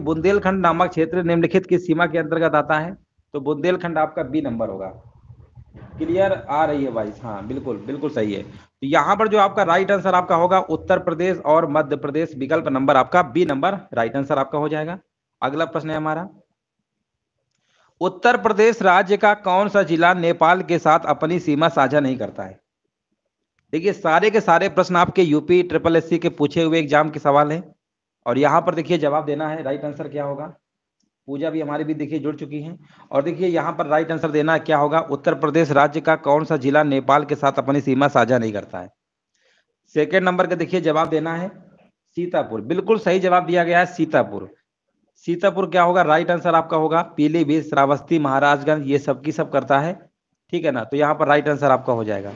बुंदेलखंड नामक क्षेत्र निम्नलिखित की सीमा के अंतर्गत आता है तो बुंदेलखंड आपका बी नंबर होगा क्लियर आ रही है वाइस हाँ बिल्कुल बिल्कुल सही है तो यहाँ पर जो आपका राइट आंसर आपका होगा उत्तर प्रदेश और मध्य प्रदेश विकल्प नंबर आपका बी नंबर राइट आंसर आपका हो जाएगा अगला प्रश्न है हमारा उत्तर प्रदेश राज्य का कौन सा जिला नेपाल के साथ अपनी सीमा साझा नहीं करता है देखिए सारे के सारे प्रश्न आपके यूपी ट्रिपल एससी के पूछे हुए एग्जाम के सवाल हैं और यहाँ पर देखिए जवाब देना है राइट आंसर क्या होगा पूजा भी हमारे भी देखिए जुड़ चुकी हैं और देखिए यहाँ पर राइट आंसर देना क्या होगा उत्तर प्रदेश राज्य का कौन सा जिला नेपाल के साथ अपनी सीमा साझा नहीं करता है सेकेंड नंबर का देखिए जवाब देना है सीतापुर बिल्कुल सही जवाब दिया गया है सीतापुर सीतापुर क्या होगा राइट आंसर आपका होगा पीलीभीत श्रावस्ती महाराजगंज ये सब की सब करता है ठीक है ना तो यहाँ पर राइट आंसर आपका हो जाएगा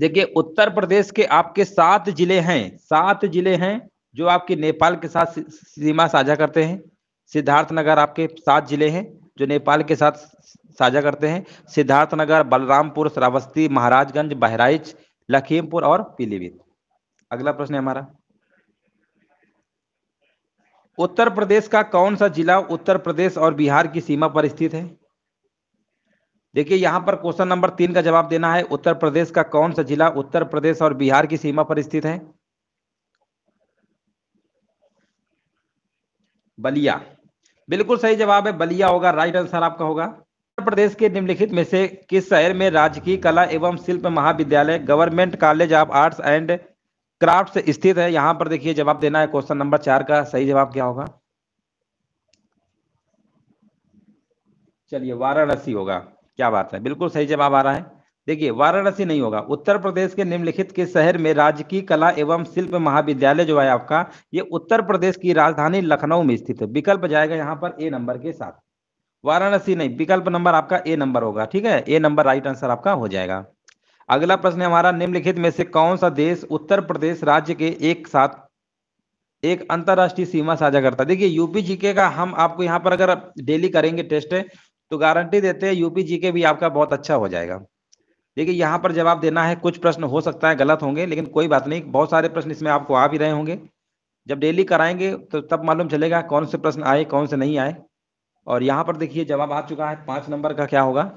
देखिए उत्तर प्रदेश के आपके सात जिले हैं सात जिले हैं जो आपके नेपाल के साथ सीमा साझा करते हैं सिद्धार्थनगर आपके सात जिले हैं जो नेपाल के साथ साझा करते हैं सिद्धार्थनगर बलरामपुर श्रावस्ती महाराजगंज बहराइच लखीमपुर और पीलीभीत अगला प्रश्न है हमारा उत्तर प्रदेश का कौन सा जिला उत्तर प्रदेश और बिहार की सीमा पर स्थित है देखिए यहाँ पर क्वेश्चन नंबर तीन का जवाब देना है उत्तर प्रदेश का कौन सा जिला उत्तर प्रदेश और बिहार की सीमा पर स्थित है बलिया बिल्कुल सही जवाब है बलिया होगा राइट आंसर आपका होगा उत्तर प्रदेश के निम्नलिखित में से किस शहर में राजकीय कला एवं शिल्प महाविद्यालय government college of arts and craft स्थित है यहाँ पर देखिए जवाब देना है क्वेश्चन नंबर चार का सही जवाब क्या होगा चलिए वाराणसी होगा क्या बात है बिल्कुल सही जवाब आ रहा है देखिए वाराणसी नहीं होगा उत्तर प्रदेश के निम्नलिखित के शहर में राजकीय कला एवं शिल्प महाविद्यालय जो है आपका ये उत्तर प्रदेश की राजधानी लखनऊ में स्थित है विकल्प जाएगा यहाँ पर ए नंबर के साथ वाराणसी नहीं विकल्प नंबर आपका ए नंबर होगा ठीक है ए नंबर राइट आंसर आपका हो जाएगा अगला प्रश्न हमारा निम्नलिखित में से कौन सा देश उत्तर प्रदेश राज्य के एक साथ एक अंतर्राष्ट्रीय सीमा साझा करता है देखिए यूपी जीके का हम आपको यहाँ पर अगर डेली करेंगे टेस्ट तो गारंटी देते हैं यूपी जीके भी आपका बहुत अच्छा हो जाएगा देखिए यहाँ पर जवाब देना है कुछ प्रश्न हो सकता है गलत होंगे लेकिन कोई बात नहीं बहुत सारे प्रश्न इसमें आपको आ भी रहे होंगे जब डेली कराएंगे तो तब मालूम चलेगा कौन से प्रश्न आए कौन से नहीं आए और यहाँ पर देखिए जवाब आ चुका है पाँच नंबर का क्या होगा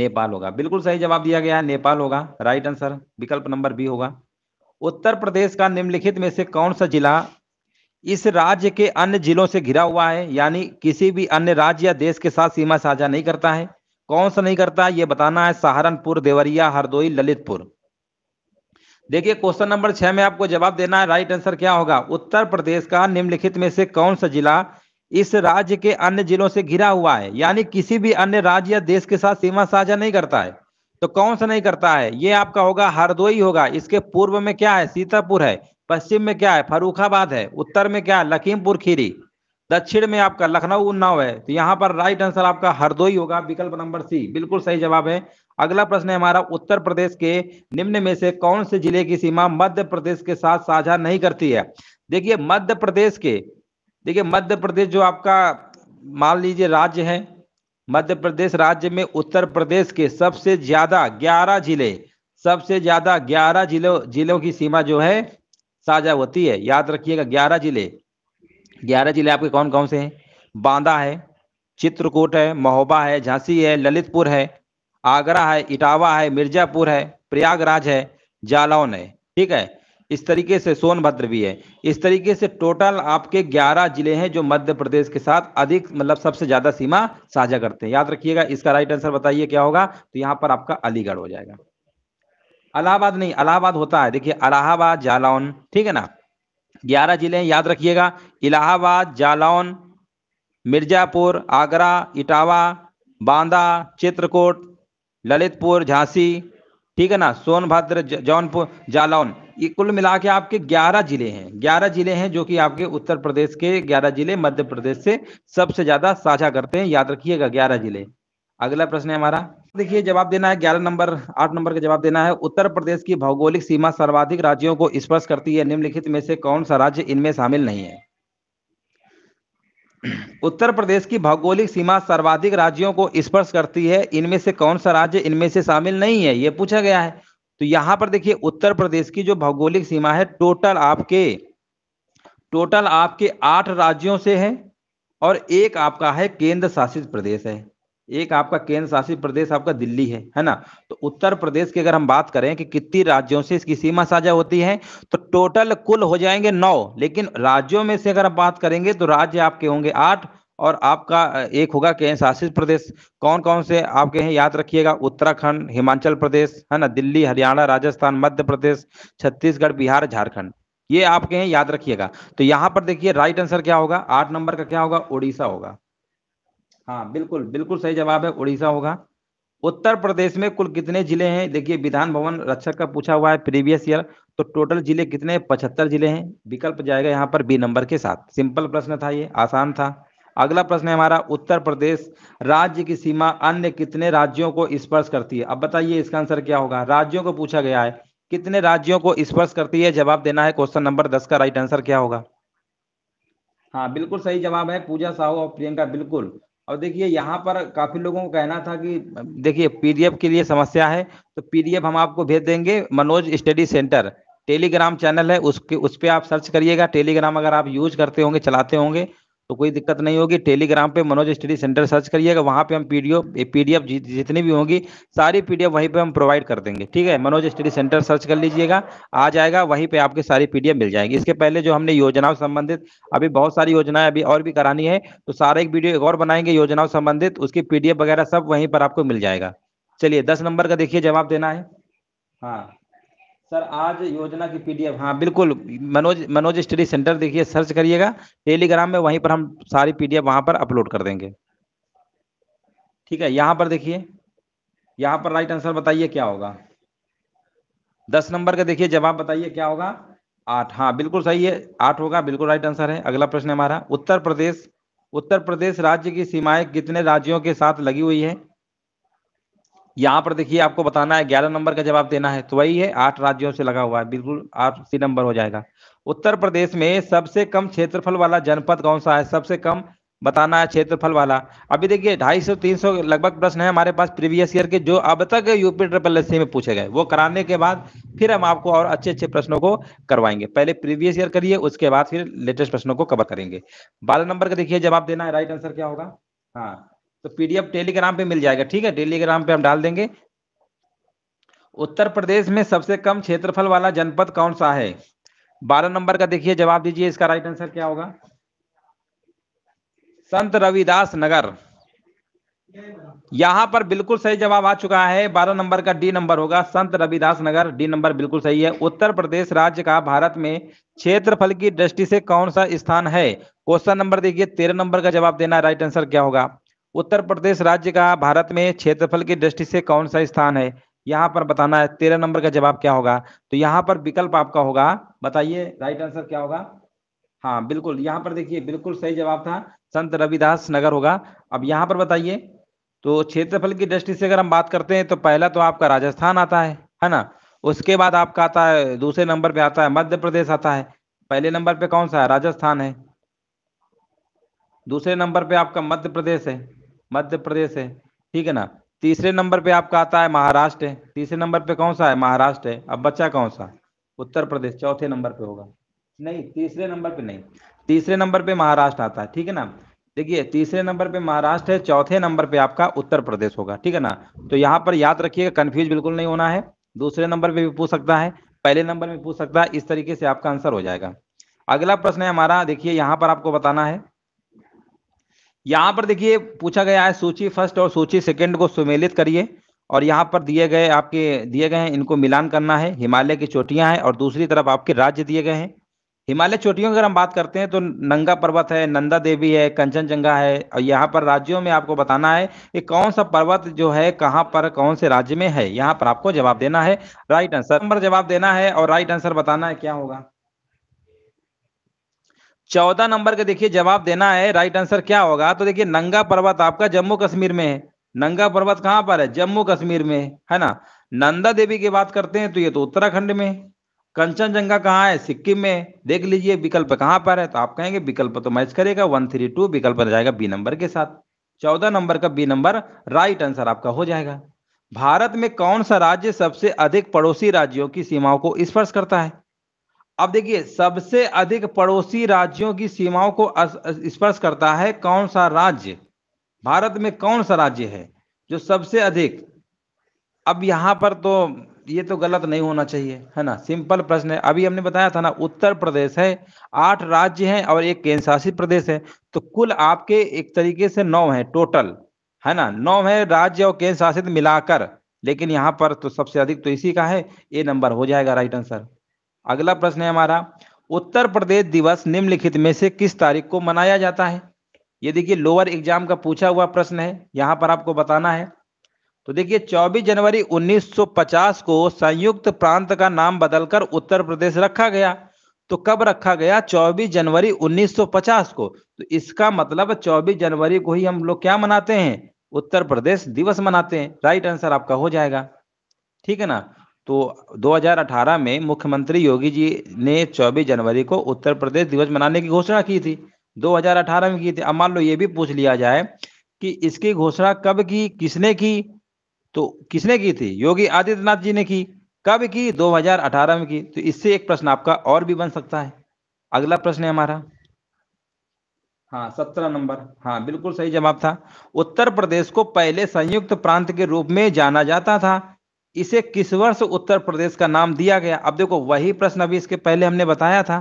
नेपाल होगा बिल्कुल सही जवाब दिया गया है नेपाल होगा राइट आंसर विकल्प नंबर बी होगा उत्तर प्रदेश का निम्नलिखित में से कौन सा जिला इस राज्य के अन्य जिलों से घिरा हुआ है यानी किसी भी अन्य राज्य या देश के साथ सीमा साझा नहीं करता है कौन सा नहीं करता ये बताना है सहारनपुर देवरिया हरदोई ललितपुर देखिए क्वेश्चन नंबर छह में आपको जवाब देना है राइट आंसर क्या होगा उत्तर प्रदेश का निम्नलिखित में से कौन सा जिला इस राज्य के अन्य जिलों से घिरा हुआ है यानी किसी भी अन्य राज्य या देश के साथ सीमा साझा नहीं करता है तो कौन सा नहीं करता है ये आपका होगा हरदोई होगा इसके पूर्व में क्या है सीतापुर है पश्चिम में क्या है फरुखाबाद है उत्तर में क्या है लखीमपुर खीरी दक्षिण में आपका लखनऊ उन्नाव है तो यहाँ पर राइट आंसर आपका हरदोई होगा विकल्प नंबर सी बिल्कुल सही जवाब है अगला प्रश्न है हमारा उत्तर प्रदेश के निम्न में से कौन से जिले की सीमा मध्य प्रदेश के साथ साझा नहीं करती है देखिए मध्य प्रदेश के देखिए मध्य प्रदेश जो आपका मान लीजिए राज्य है मध्य प्रदेश राज्य में उत्तर प्रदेश के सबसे ज्यादा ग्यारह जिले सबसे ज्यादा ग्यारह जिलों जिलों की सीमा जो है साझा होती है याद रखिएगा ग्यारह जिले ग्यारह जिले आपके कौन कौन से हैं बांदा है चित्रकूट है महोबा है झांसी है ललितपुर है आगरा है इटावा है मिर्जापुर है प्रयागराज है जालौन है ठीक है इस तरीके से सोनभद्र भी है इस तरीके से टोटल आपके 11 जिले हैं जो मध्य प्रदेश के साथ अधिक मतलब सबसे ज्यादा सीमा साझा करते हैं याद रखिएगा इसका राइट आंसर बताइए क्या होगा तो यहाँ पर आपका अलीगढ़ हो जाएगा अलाहाबाद नहीं अलाहाबाद होता है देखिए अलाहाबाद जालौन ठीक है ना ग्यारह जिले याद रखिएगा इलाहाबाद जालौन मिर्जापुर आगरा इटावा बांदा चित्रकूट ललितपुर झांसी ठीक है ना सोनभद्र जौनपुर जालौन ये कुल मिला के आपके 11 जिले हैं 11 जिले हैं जो कि आपके उत्तर प्रदेश के 11 जिले मध्य प्रदेश से सबसे ज्यादा साझा करते हैं याद रखिएगा 11 जिले अगला प्रश्न है हमारा देखिए जवाब देना है ग्यारह नंबर आठ नंबर का जवाब देना है उत्तर प्रदेश की भौगोलिक सीमा सर्वाधिक राज्यों को स्पर्श करती है निम्नलिखित में से कौन सा राज्य इनमें शामिल नहीं है उत्तर प्रदेश की भौगोलिक सीमा सर्वाधिक राज्यों को स्पर्श करती है इनमें से कौन सा राज्य इनमें से शामिल नहीं है ये पूछा गया है तो यहां पर देखिए उत्तर प्रदेश की जो भौगोलिक सीमा है टोटल आपके टोटल आपके आठ राज्यों से है और एक आपका है केंद्र शासित प्रदेश है एक आपका केंद्र शासित प्रदेश आपका दिल्ली है है ना तो उत्तर प्रदेश की अगर हम बात करें कि कितनी राज्यों से इसकी सीमा साझा होती है तो टोटल कुल हो जाएंगे नौ लेकिन राज्यों में से अगर हम बात करेंगे तो राज्य आपके होंगे आठ और आपका एक होगा केंद्र शासित प्रदेश कौन कौन से आपके हैं याद रखिएगा उत्तराखंड हिमाचल प्रदेश है ना दिल्ली हरियाणा राजस्थान मध्य प्रदेश छत्तीसगढ़ बिहार झारखंड ये आपके हैं याद रखिएगा तो यहाँ पर देखिए राइट आंसर क्या होगा आठ नंबर का क्या होगा ओडिशा होगा हाँ बिल्कुल बिल्कुल सही जवाब है उड़ीसा होगा उत्तर प्रदेश में कुल कितने जिले हैं देखिए विधान भवन रक्षक का पूछा हुआ है प्रीवियस ईयर तो टोटल जिले कितने पचहत्तर जिले हैं विकल्प जाएगा यहाँ पर बी नंबर के साथ सिंपल प्रश्न था ये आसान था अगला प्रश्न है हमारा उत्तर प्रदेश राज्य की सीमा अन्य कितने राज्यों को स्पर्श करती है अब बताइए इसका आंसर क्या होगा राज्यों को पूछा गया है कितने राज्यों को स्पर्श करती है जवाब देना है क्वेश्चन नंबर दस का राइट आंसर क्या होगा हाँ बिल्कुल सही जवाब है पूजा साहू और प्रियंका बिल्कुल और देखिए यहाँ पर काफी लोगों को कहना था कि देखिए पीडीएफ के लिए समस्या है तो पीडीएफ हम आपको भेज देंगे Manoj study centre Telegram channel है उसके उस पर आप सर्च करिएगा टेलीग्राम अगर आप यूज करते होंगे चलाते होंगे तो कोई दिक्कत नहीं होगी टेलीग्राम पे मनोज स्टडी सेंटर सर्च करिएगा वहां पे हम पीडीओ पीडीएफ जितनी भी होंगी सारी पीडीएफ वहीं पे हम प्रोवाइड कर देंगे ठीक है मनोज स्टडी सेंटर सर्च कर लीजिएगा आ जाएगा वहीं पे आपके सारी पीडीएफ मिल जाएगी इसके पहले जो हमने योजनाओं संबंधित अभी बहुत सारी योजनाएं अभी और भी करानी है तो सारा एक वीडियो एक और बनाएंगे योजनाओं संबंधित उसकी पीडीएफ वगैरह सब वहीं पर आपको मिल जाएगा चलिए दस नंबर का देखिए जवाब देना है हाँ सर आज योजना की पीडीएफ हाँ बिल्कुल मनोज मनोज स्टडी सेंटर देखिए सर्च करिएगा टेलीग्राम में वहीं पर हम सारी पीडीएफ वहां पर अपलोड कर देंगे ठीक है यहां पर देखिए यहां पर राइट आंसर बताइए क्या होगा दस नंबर का देखिए जवाब बताइए क्या होगा आठ हाँ बिल्कुल सही है आठ होगा बिल्कुल राइट आंसर है अगला प्रश्न हमारा उत्तर प्रदेश उत्तर प्रदेश राज्य की सीमाएं कितने राज्यों के साथ लगी हुई है यहाँ पर देखिए आपको बताना है ग्यारह नंबर का जवाब देना है तो वही है आठ राज्यों से लगा हुआ है बिल्कुल आठ सी नंबर हो जाएगा उत्तर प्रदेश में सबसे कम क्षेत्रफल वाला जनपद कौन सा है सबसे कम बताना है क्षेत्रफल वाला अभी देखिए ढाई सौ तीन सौ लगभग प्रश्न है हमारे पास प्रीवियस ईयर के जो अब तक यूपी ट्रिपल एस में पूछे गए वो कराने के बाद फिर हम आपको और अच्छे अच्छे प्रश्नों को करवाएंगे पहले प्रीवियस ईयर करिए उसके बाद फिर लेटेस्ट प्रश्नों को कवर करेंगे बारह नंबर का देखिए जवाब देना है राइट आंसर क्या होगा हाँ तो पीडीएफ टेलीग्राम पे मिल जाएगा ठीक है टेलीग्राम पे हम डाल देंगे उत्तर प्रदेश में सबसे कम क्षेत्रफल वाला जनपद कौन सा है बारह नंबर का देखिए जवाब दीजिए इसका राइट आंसर क्या होगा संत रविदास नगर यहां पर बिल्कुल सही जवाब आ चुका है बारह नंबर का डी नंबर होगा संत रविदास नगर डी नंबर बिल्कुल सही है उत्तर प्रदेश राज्य का भारत में क्षेत्रफल की दृष्टि से कौन सा स्थान है क्वेश्चन नंबर देखिए तेरह नंबर का जवाब देना राइट आंसर क्या होगा उत्तर प्रदेश राज्य का भारत में क्षेत्रफल की दृष्टि से कौन सा स्थान है यहाँ पर बताना है तेरह नंबर का जवाब क्या होगा तो यहाँ पर विकल्प आपका होगा बताइए राइट आंसर क्या होगा हाँ बिल्कुल यहाँ पर देखिए बिल्कुल सही जवाब था संत रविदास नगर होगा अब यहाँ पर बताइए तो क्षेत्रफल की दृष्टि से अगर हम बात करते हैं तो पहला तो आपका राजस्थान आता है है ना उसके बाद आपका आता है दूसरे नंबर पे आता है मध्य प्रदेश आता है पहले नंबर पे कौन सा है राजस्थान है दूसरे नंबर पे आपका मध्य प्रदेश है मध्य प्रदेश है ठीक है ना तीसरे नंबर पे आपका आता है महाराष्ट्र है तीसरे नंबर पे कौन सा है महाराष्ट्र है अब बच्चा कौन सा उत्तर प्रदेश चौथे नंबर पे होगा नहीं तीसरे नंबर पे नहीं तीसरे नंबर पे महाराष्ट्र आता है ठीक है ना देखिए तीसरे नंबर पे महाराष्ट्र है चौथे नंबर पे आपका उत्तर प्रदेश होगा ठीक है ना तो यहाँ पर याद रखिएगा कन्फ्यूज बिल्कुल नहीं होना है दूसरे नंबर पे भी पूछ सकता है पहले नंबर में पूछ सकता है इस तरीके से आपका आंसर हो जाएगा अगला प्रश्न है हमारा देखिए यहाँ पर आपको बताना है यहाँ पर देखिए पूछा गया है सूची फर्स्ट और सूची सेकंड को सुमेलित करिए और यहाँ पर दिए गए आपके दिए गए हैं इनको मिलान करना है हिमालय की चोटियां हैं और दूसरी तरफ आपके राज्य दिए गए हैं हिमालय चोटियों की अगर हम बात करते हैं तो नंगा पर्वत है नंदा देवी है कंचनजंगा है और यहाँ पर राज्यों में आपको बताना है कि कौन सा पर्वत जो है कहाँ पर कौन से राज्य में है यहाँ पर आपको जवाब देना है राइट आंसर नंबर जवाब देना है और राइट आंसर बताना है क्या होगा चौदह नंबर का देखिए जवाब देना है राइट आंसर क्या होगा तो देखिए नंगा पर्वत आपका जम्मू कश्मीर में है नंगा पर्वत कहां पर है जम्मू कश्मीर में है ना नंदा देवी की बात करते हैं तो ये तो उत्तराखंड में कंचनजंगा कहाँ है सिक्किम में देख लीजिए विकल्प कहां पर है तो आप कहेंगे विकल्प तो मैच करेगा वन थ्री टू विकल्प जाएगा बी नंबर के साथ चौदह नंबर का बी नंबर राइट आंसर आपका हो जाएगा भारत में कौन सा राज्य सबसे अधिक पड़ोसी राज्यों की सीमाओं को स्पर्श करता है अब देखिए सबसे अधिक पड़ोसी राज्यों की सीमाओं को स्पर्श करता है कौन सा राज्य भारत में कौन सा राज्य है जो सबसे अधिक अब यहां पर तो ये तो गलत नहीं होना चाहिए है ना सिंपल प्रश्न है अभी हमने बताया था ना उत्तर प्रदेश है आठ राज्य हैं और एक केंद्र शासित प्रदेश है तो कुल आपके एक तरीके से नौ है टोटल है ना नौ है राज्य और केंद्र शासित मिलाकर लेकिन यहाँ पर तो सबसे अधिक तो इसी का है ए नंबर हो जाएगा राइट आंसर अगला प्रश्न है हमारा उत्तर प्रदेश दिवस निम्नलिखित में से किस तारीख को मनाया जाता है ये देखिए लोअर एग्जाम का पूछा हुआ प्रश्न है यहाँ पर आपको बताना है तो देखिए 24 जनवरी 1950 को संयुक्त प्रांत का नाम बदलकर उत्तर प्रदेश रखा गया तो कब रखा गया 24 जनवरी 1950 को तो इसका मतलब 24 जनवरी को ही हम लोग क्या मनाते हैं उत्तर प्रदेश दिवस मनाते हैं राइट आंसर आपका हो जाएगा ठीक है ना तो 2018 में मुख्यमंत्री योगी जी ने 24 जनवरी को उत्तर प्रदेश दिवस मनाने की घोषणा की थी 2018 में की थी अब मान लो ये भी पूछ लिया जाए कि इसकी घोषणा कब की किसने की तो किसने की थी योगी आदित्यनाथ जी ने की कब की 2018 में की तो इससे एक प्रश्न आपका और भी बन सकता है अगला प्रश्न है हमारा हाँ सत्रह नंबर हाँ बिल्कुल सही जवाब था उत्तर प्रदेश को पहले संयुक्त प्रांत के रूप में जाना जाता था इसे किस वर्ष उत्तर प्रदेश का नाम दिया गया अब देखो वही प्रश्न अभी इसके पहले हमने बताया था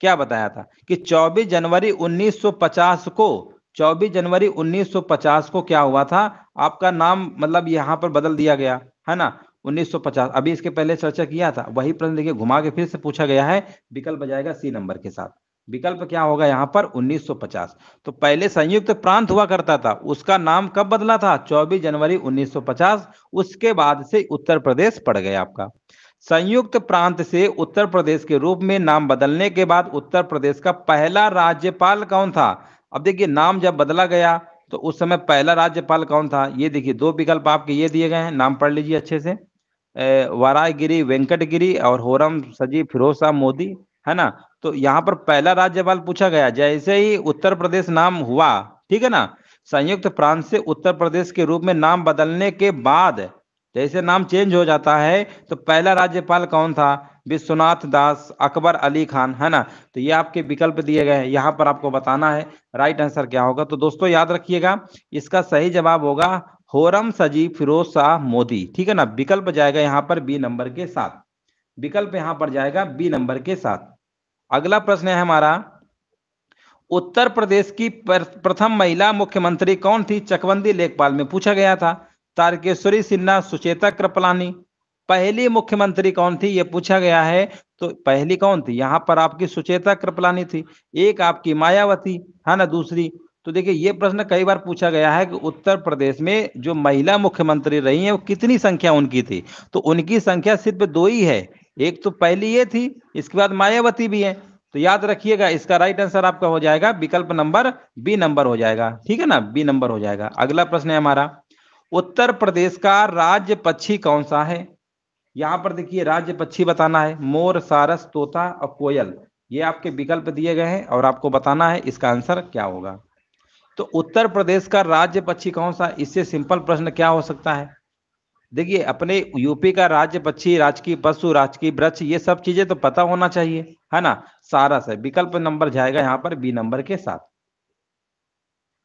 क्या बताया था कि 24 जनवरी 1950 को 24 जनवरी 1950 को क्या हुआ था आपका नाम मतलब यहां पर बदल दिया गया है ना 1950 अभी इसके पहले चर्चा किया था वही प्रश्न देखिए घुमा के फिर से पूछा गया है विकल्प बजाएगा सी नंबर के साथ विकल्प क्या होगा यहाँ पर 1950 तो पहले संयुक्त प्रांत हुआ करता था उसका नाम कब बदला था 24 जनवरी 1950 उसके बाद से उत्तर प्रदेश पड़ गया आपका संयुक्त प्रांत से उत्तर प्रदेश के रूप में नाम बदलने के बाद उत्तर प्रदेश का पहला राज्यपाल कौन था अब देखिए नाम जब बदला गया तो उस समय पहला राज्यपाल कौन था ये देखिए दो विकल्प आपके ये दिए गए हैं नाम पढ़ लीजिए अच्छे से वरायगिरी वेंकटगिरी और होरम सजी फिरोज मोदी है ना तो यहाँ पर पहला राज्यपाल पूछा गया जैसे ही उत्तर प्रदेश नाम हुआ ठीक है ना संयुक्त प्रांत से उत्तर प्रदेश के रूप में नाम बदलने के बाद जैसे नाम चेंज हो जाता है तो पहला राज्यपाल कौन था विश्वनाथ दास अकबर अली खान है ना तो ये आपके विकल्प दिए गए हैं यहाँ पर आपको बताना है राइट आंसर क्या होगा तो दोस्तों याद रखिएगा इसका सही जवाब होगा होरम सजी फिरोज शाह मोदी ठीक है ना विकल्प जाएगा यहाँ पर बी नंबर के साथ विकल्प यहाँ पर जाएगा बी नंबर के साथ अगला प्रश्न है हमारा उत्तर प्रदेश की प्रथम महिला मुख्यमंत्री कौन थी चकबंदी लेखपाल में पूछा गया था तारकेश्वरी सिन्हा सुचेता कृपलानी पहली मुख्यमंत्री कौन थी ये पूछा गया है तो पहली कौन थी यहाँ पर आपकी सुचेता कृपलानी थी एक आपकी मायावती है ना दूसरी तो देखिए ये प्रश्न कई बार पूछा गया है कि उत्तर प्रदेश में जो महिला मुख्यमंत्री रही है वो कितनी संख्या उनकी थी तो उनकी संख्या सिर्फ दो ही है एक तो पहली ये थी इसके बाद मायावती भी है तो याद रखिएगा इसका राइट आंसर आपका हो जाएगा विकल्प नंबर बी नंबर हो जाएगा ठीक है ना बी नंबर हो जाएगा अगला प्रश्न है हमारा उत्तर प्रदेश का राज्य पक्षी कौन सा है यहां पर देखिए राज्य पक्षी बताना है मोर सारस तोता और कोयल ये आपके विकल्प दिए गए हैं और आपको बताना है इसका आंसर क्या होगा तो उत्तर प्रदेश का राज्य पक्षी कौन सा इससे सिंपल प्रश्न क्या हो सकता है देखिए अपने यूपी का राज्य पक्षी राजकीय पशु राजकीय वृक्ष ये सब चीजें तो पता होना चाहिए है ना सारा से विकल्प नंबर जाएगा यहाँ पर बी नंबर के साथ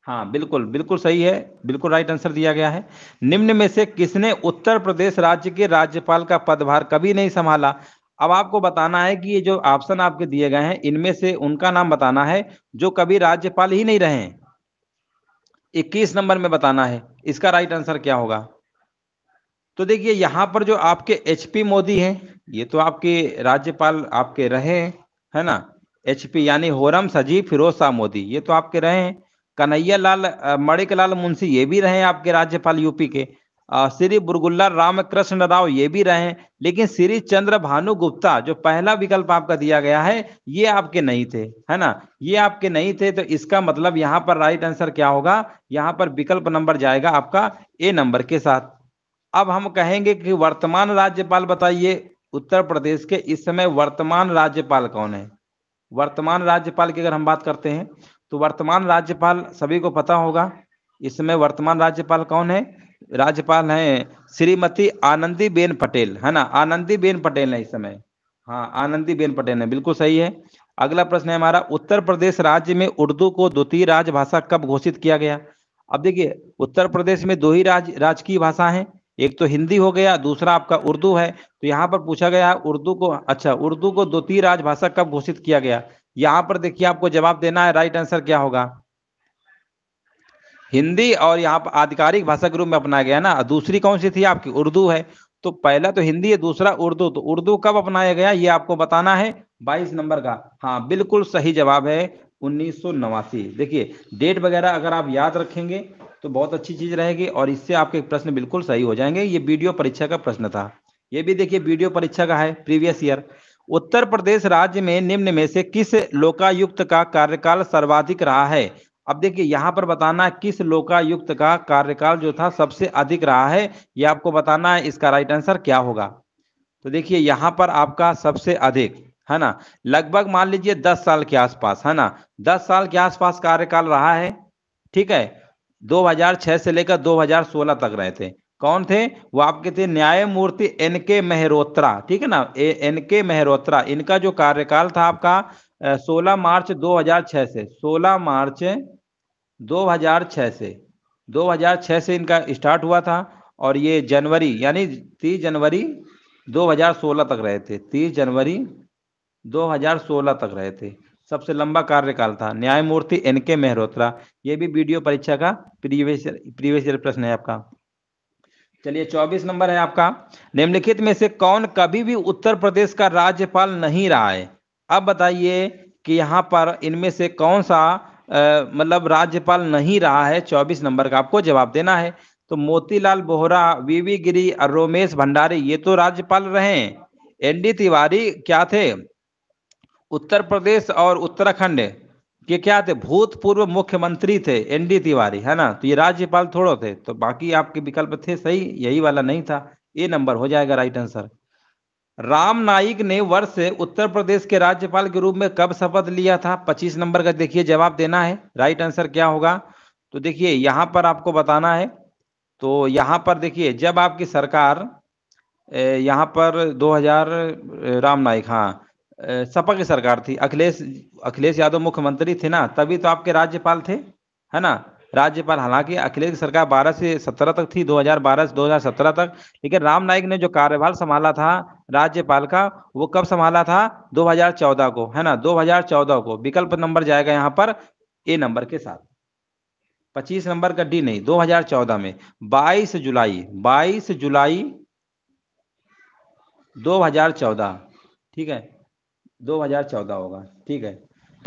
हाँ बिल्कुल बिल्कुल सही है बिल्कुल राइट आंसर दिया गया है निम्न में से किसने उत्तर प्रदेश राज्य के राज्यपाल का पदभार कभी नहीं संभाला अब आपको बताना है कि ये जो ऑप्शन आपके दिए गए हैं इनमें से उनका नाम बताना है जो कभी राज्यपाल ही नहीं रहे इक्कीस नंबर में बताना है इसका राइट आंसर क्या होगा तो देखिए यहाँ पर जो आपके एचपी मोदी हैं ये तो आपके राज्यपाल आपके रहे है ना एचपी यानी होरम सजी फिरोज शाह मोदी ये तो आपके रहे हैं कन्हैया लाल मणिक लाल मुंशी ये भी रहे आपके राज्यपाल यूपी के श्री बुरगुल्ला रामकृष्ण राव ये भी रहे लेकिन श्री चंद्र भानु गुप्ता जो पहला विकल्प आपका दिया गया है ये आपके नहीं थे है ना ये आपके नहीं थे तो इसका मतलब यहाँ पर राइट आंसर क्या होगा यहाँ पर विकल्प नंबर जाएगा आपका ए नंबर के साथ अब हम कहेंगे कि वर्तमान राज्यपाल बताइए उत्तर प्रदेश के इस समय वर्तमान राज्यपाल कौन है वर्तमान राज्यपाल की अगर हम बात करते हैं तो वर्तमान राज्यपाल सभी को पता होगा इस समय वर्तमान राज्यपाल कौन है राज्यपाल हैं श्रीमती आनंदी बेन पटेल है ना आनंदी बेन पटेल है इस समय हाँ आनंदी बेन पटेल है बिल्कुल सही है अगला प्रश्न है हमारा उत्तर प्रदेश राज्य में उर्दू को द्वितीय राजभाषा कब घोषित किया गया अब देखिए उत्तर प्रदेश में दो ही राज राजकीय भाषा है एक तो हिंदी हो गया दूसरा आपका उर्दू है तो यहाँ पर पूछा गया उर्दू को अच्छा उर्दू को द्वितीय राजभाषा कब घोषित किया गया यहाँ पर देखिए आपको जवाब देना है राइट आंसर क्या होगा हिंदी और यहाँ पर आधिकारिक भाषा के रूप में अपनाया गया ना दूसरी कौन सी थी आपकी उर्दू है तो पहला तो हिंदी है दूसरा उर्दू तो उर्दू कब अपनाया गया ये आपको बताना है बाईस नंबर का हाँ बिल्कुल सही जवाब है उन्नीस देखिए डेट वगैरह अगर आप याद रखेंगे तो बहुत अच्छी चीज रहेगी और इससे आपके प्रश्न बिल्कुल सही हो जाएंगे ये वीडियो परीक्षा का प्रश्न था ये भी देखिए वीडियो परीक्षा का है प्रीवियस ईयर उत्तर प्रदेश राज्य में निम्न में से किस लोकायुक्त का कार्यकाल सर्वाधिक रहा है अब देखिए यहाँ पर बताना किस लोकायुक्त का कार्यकाल जो था सबसे अधिक रहा है ये आपको बताना है इसका राइट आंसर क्या होगा तो देखिए यहाँ पर आपका सबसे अधिक है ना लगभग मान लीजिए दस साल के आसपास है ना दस साल के आसपास कार्यकाल रहा है ठीक है 2006 से लेकर 2016 तक रहे थे कौन थे वो आपके थे न्यायमूर्ति एन के मेहरोत्रा ठीक है ना एन के मेहरोत्रा इनका जो कार्यकाल था आपका 16 मार्च 2006 से 16 मार्च 2006 से 2006 से इनका स्टार्ट हुआ था और ये जनवरी यानी 30 जनवरी 2016 तक रहे थे 30 जनवरी 2016 तक रहे थे सबसे लंबा कार्यकाल था न्यायमूर्ति एन के मेहरोत्रा ये भी वीडियो परीक्षा का प्रीवियस प्रीवियस ईयर प्रश्न है आपका चलिए चौबीस नंबर है आपका निम्नलिखित में से कौन कभी भी उत्तर प्रदेश का राज्यपाल नहीं रहा है अब बताइए कि यहाँ पर इनमें से कौन सा मतलब राज्यपाल नहीं रहा है चौबीस नंबर का आपको जवाब देना है तो मोतीलाल बोहरा वीवी गिरी और रोमेश भंडारी ये तो राज्यपाल रहे एनडी तिवारी क्या थे उत्तर प्रदेश और उत्तराखंड के क्या थे भूतपूर्व मुख्यमंत्री थे एनडी तिवारी है ना तो ये राज्यपाल थोड़ो थे तो बाकी आपके विकल्प थे सही यही वाला नहीं था ए नंबर हो जाएगा राइट आंसर राम नाइक ने वर्ष उत्तर प्रदेश के राज्यपाल के रूप में कब शपथ लिया था 25 नंबर का देखिए जवाब देना है राइट आंसर क्या होगा तो देखिए यहाँ पर आपको बताना है तो यहाँ पर देखिए जब आपकी सरकार यहाँ पर 2000 राम नाइक हाँ सपा की सरकार थी अखिलेश अखिलेश यादव मुख्यमंत्री थे ना तभी तो आपके राज्यपाल थे है ना राज्यपाल हालांकि अखिलेश की सरकार 12 से 17 तक थी 2012 से 2017 तक लेकिन राम नाइक ने जो कार्यभार संभाला था राज्यपाल का वो कब संभाला था 2014 को है ना 2014 को विकल्प नंबर जाएगा यहाँ पर ए नंबर के साथ 25 नंबर का डी नहीं 2014 में 22 जुलाई 22 जुलाई 2014 ठीक है 2014 होगा ठीक है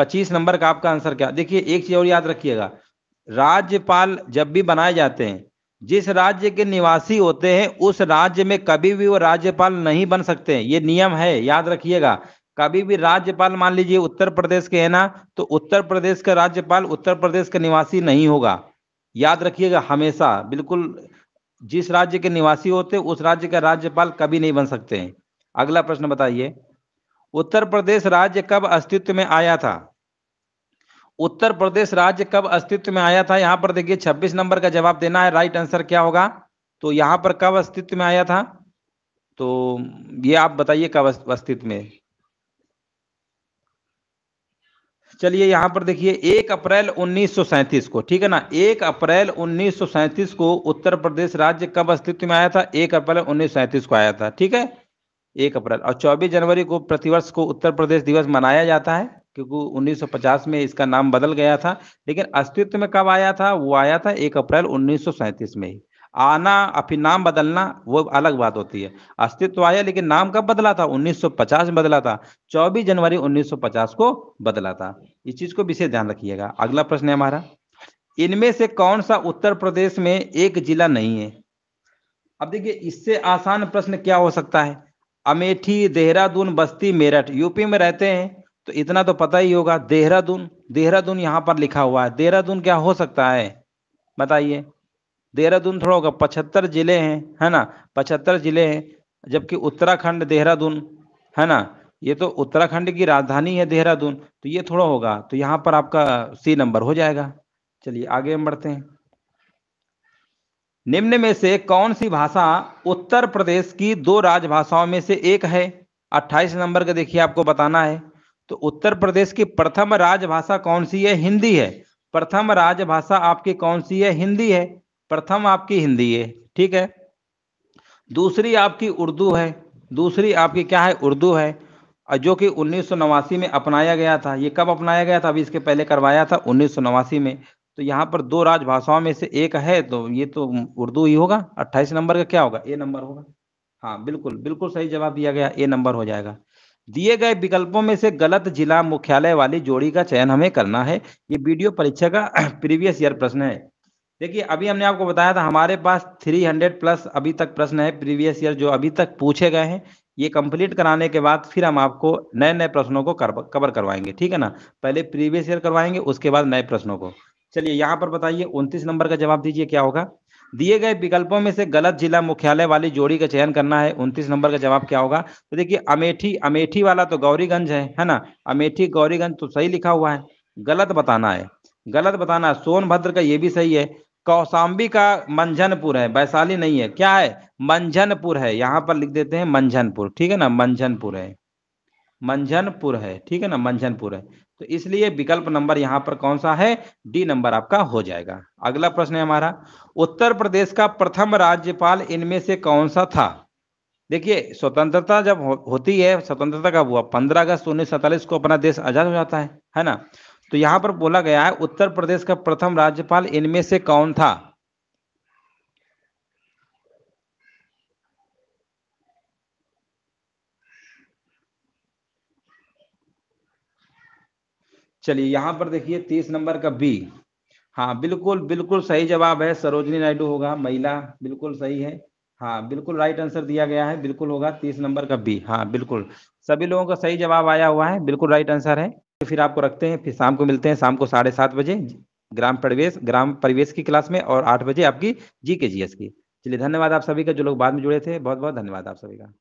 25 नंबर का आपका आंसर क्या देखिए एक चीज और याद रखिएगा राज्यपाल जब भी बनाए जाते हैं जिस राज्य के निवासी होते हैं उस राज्य में कभी भी वो राज्यपाल नहीं बन सकते हैं ये नियम है याद रखिएगा कभी भी राज्यपाल मान लीजिए उत्तर प्रदेश के है ना तो उत्तर प्रदेश का राज्यपाल उत्तर प्रदेश का निवासी नहीं होगा याद रखिएगा हमेशा बिल्कुल जिस राज्य के निवासी होते उस राज्य का राज्यपाल कभी नहीं बन सकते हैं अगला प्रश्न बताइए उत्तर प्रदेश राज्य कब अस्तित्व में आया था उत्तर प्रदेश राज्य कब अस्तित्व में आया था यहां पर देखिए 26 नंबर का जवाब देना है राइट आंसर क्या होगा तो यहां पर कब अस्तित्व में आया था तो ये आप बताइए कब अस्तित्व में चलिए यहां पर देखिए एक अप्रैल 1937 को ठीक है ना एक अप्रैल 1937 को उत्तर प्रदेश राज्य कब अस्तित्व में आया था एक अप्रैल 1937 को आया था ठीक है एक अप्रैल और 24 जनवरी को प्रतिवर्ष को उत्तर प्रदेश दिवस मनाया जाता है क्योंकि 1950 में इसका नाम बदल गया था लेकिन अस्तित्व में कब आया था वो आया था एक अप्रैल उन्नीस में ही आना और फिर नाम बदलना वो अलग बात होती है अस्तित्व आया लेकिन नाम कब बदला था 1950 में बदला था 24 जनवरी 1950 को बदला था इस चीज को विशेष ध्यान रखिएगा अगला प्रश्न है हमारा इनमें से कौन सा उत्तर प्रदेश में एक जिला नहीं है अब देखिए इससे आसान प्रश्न क्या हो सकता है अमेठी देहरादून बस्ती मेरठ यूपी में रहते हैं तो इतना तो पता ही होगा देहरादून देहरादून यहाँ पर लिखा हुआ है देहरादून क्या हो सकता है बताइए देहरादून थोड़ा होगा पचहत्तर जिले हैं है ना पचहत्तर जिले हैं जबकि उत्तराखंड देहरादून है ना ये तो उत्तराखंड की राजधानी है देहरादून तो ये थोड़ा होगा तो यहाँ पर आपका सी नंबर हो जाएगा चलिए आगे हम बढ़ते हैं निम्न में से कौन सी भाषा उत्तर प्रदेश की दो राजभाषाओं में से एक है 28 नंबर का देखिए आपको बताना है तो उत्तर प्रदेश की प्रथम राजभाषा कौन सी है हिंदी है प्रथम राजभाषा आपकी कौन सी है हिंदी है प्रथम आपकी हिंदी है ठीक है दूसरी आपकी उर्दू है दूसरी आपकी क्या है उर्दू है जो कि उन्नीस में अपनाया गया था ये कब अपनाया गया था अभी इसके पहले करवाया था उन्नीस में तो यहाँ पर दो राजभाषाओं में से एक है तो ये तो उर्दू ही होगा अट्ठाईस नंबर का क्या होगा ए नंबर होगा हाँ बिल्कुल बिल्कुल सही जवाब दिया गया ए नंबर हो जाएगा दिए गए विकल्पों में से गलत जिला मुख्यालय वाली जोड़ी का चयन हमें करना है ये वीडियो परीक्षा का प्रीवियस ईयर प्रश्न है देखिए अभी हमने आपको बताया था हमारे पास 300 प्लस अभी तक प्रश्न है प्रीवियस ईयर जो अभी तक पूछे गए हैं ये कंप्लीट कराने के बाद फिर हम आपको नए नए प्रश्नों को कवर करवाएंगे ठीक है ना पहले प्रीवियस ईयर करवाएंगे उसके बाद नए प्रश्नों को चलिए यहाँ पर बताइए उनतीस नंबर का जवाब दीजिए क्या होगा दिए गए विकल्पों में से गलत जिला मुख्यालय वाली जोड़ी का चयन करना है उनतीस नंबर का जवाब क्या होगा तो देखिए अमेठी अमेठी वाला तो गौरीगंज है है ना अमेठी गौरीगंज तो सही लिखा हुआ है गलत बताना है गलत बताना सोनभद्र का ये भी सही है कौसाम्बी का मंझनपुर है वैशाली नहीं है क्या है मंझनपुर है यहाँ पर लिख देते हैं मंझनपुर ठीक है ना मंझनपुर है मंझनपुर है ठीक है ना मंझनपुर है तो इसलिए विकल्प नंबर यहां पर कौन सा है डी नंबर आपका हो जाएगा अगला प्रश्न है हमारा उत्तर प्रदेश का प्रथम राज्यपाल इनमें से कौन सा था देखिए स्वतंत्रता जब हो, होती है स्वतंत्रता कब हुआ पंद्रह अगस्त उन्नीस सैतालीस को अपना देश आजाद हो जाता है है ना तो यहां पर बोला गया है उत्तर प्रदेश का प्रथम राज्यपाल इनमें से कौन था चलिए यहाँ पर देखिए तीस नंबर का बी हाँ बिल्कुल बिल्कुल सही जवाब है सरोजनी नायडू होगा महिला बिल्कुल सही है हाँ बिल्कुल राइट आंसर दिया गया है बिल्कुल होगा तीस नंबर का बी हाँ बिल्कुल सभी लोगों का सही जवाब आया हुआ है बिल्कुल राइट आंसर है फिर आपको रखते हैं फिर शाम को मिलते हैं शाम को साढ़े सात बजे ग्राम परिवेश ग्राम परिवेश की क्लास में और आठ बजे आपकी जी के जी एस की चलिए धन्यवाद आप सभी का जो लोग बाद में जुड़े थे बहुत बहुत धन्यवाद आप सभी का